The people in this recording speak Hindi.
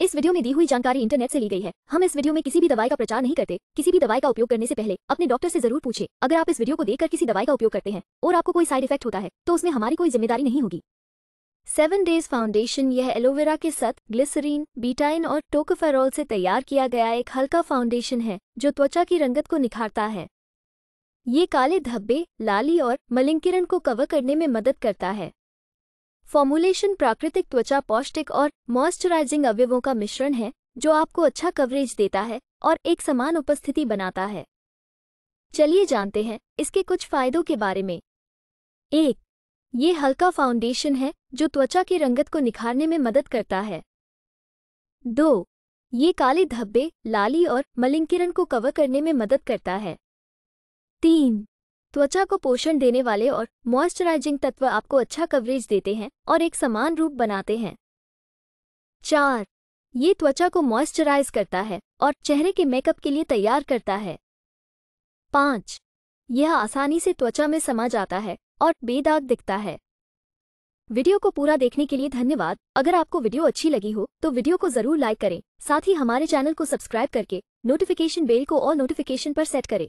इस वीडियो में दी हुई जानकारी इंटरनेट से ली गई है हम इस वीडियो में किसी भी दवाई का प्रचार नहीं करते किसी भी दवाई का उपयोग करने से पहले अपने डॉक्टर से जरूर पूछे अगर आप इस वीडियो को देखकर किसी दवाई का उपयोग करते हैं और आपको कोई साइड इफेक्ट होता है तो उसमें हमारी कोई जिम्मेदारी नहीं होगी सेवन डेज फाउंडेशन यह एलोवेरा के साथ ग्लिसरीन बीटाइन और टोकोफेरोल से तैयार किया गया एक हल्का फाउंडेशन है जो त्वचा की रंगत को निखारता है ये काले धब्बे लाली और मलिंकिरण को कवर करने में मदद करता है फॉर्मुलेशन प्राकृतिक त्वचा पौष्टिक और मॉइस्चराइजिंग अवयवों का मिश्रण है जो आपको अच्छा कवरेज देता है और एक समान उपस्थिति बनाता है चलिए जानते हैं इसके कुछ फायदों के बारे में एक ये हल्का फाउंडेशन है जो त्वचा की रंगत को निखारने में मदद करता है दो ये काले धब्बे लाली और मलिंकिरण को कवर करने में मदद करता है तीन त्वचा को पोषण देने वाले और मॉइस्चराइजिंग तत्व आपको अच्छा कवरेज देते हैं और एक समान रूप बनाते हैं चार ये त्वचा को मॉइस्चराइज करता है और चेहरे के मेकअप के लिए तैयार करता है पाँच यह आसानी से त्वचा में समा जाता है और बेदाग दिखता है वीडियो को पूरा देखने के लिए धन्यवाद अगर आपको वीडियो अच्छी लगी हो तो वीडियो को जरूर लाइक करें साथ ही हमारे चैनल को सब्सक्राइब करके नोटिफिकेशन बेल को और नोटिफिकेशन पर सेट करें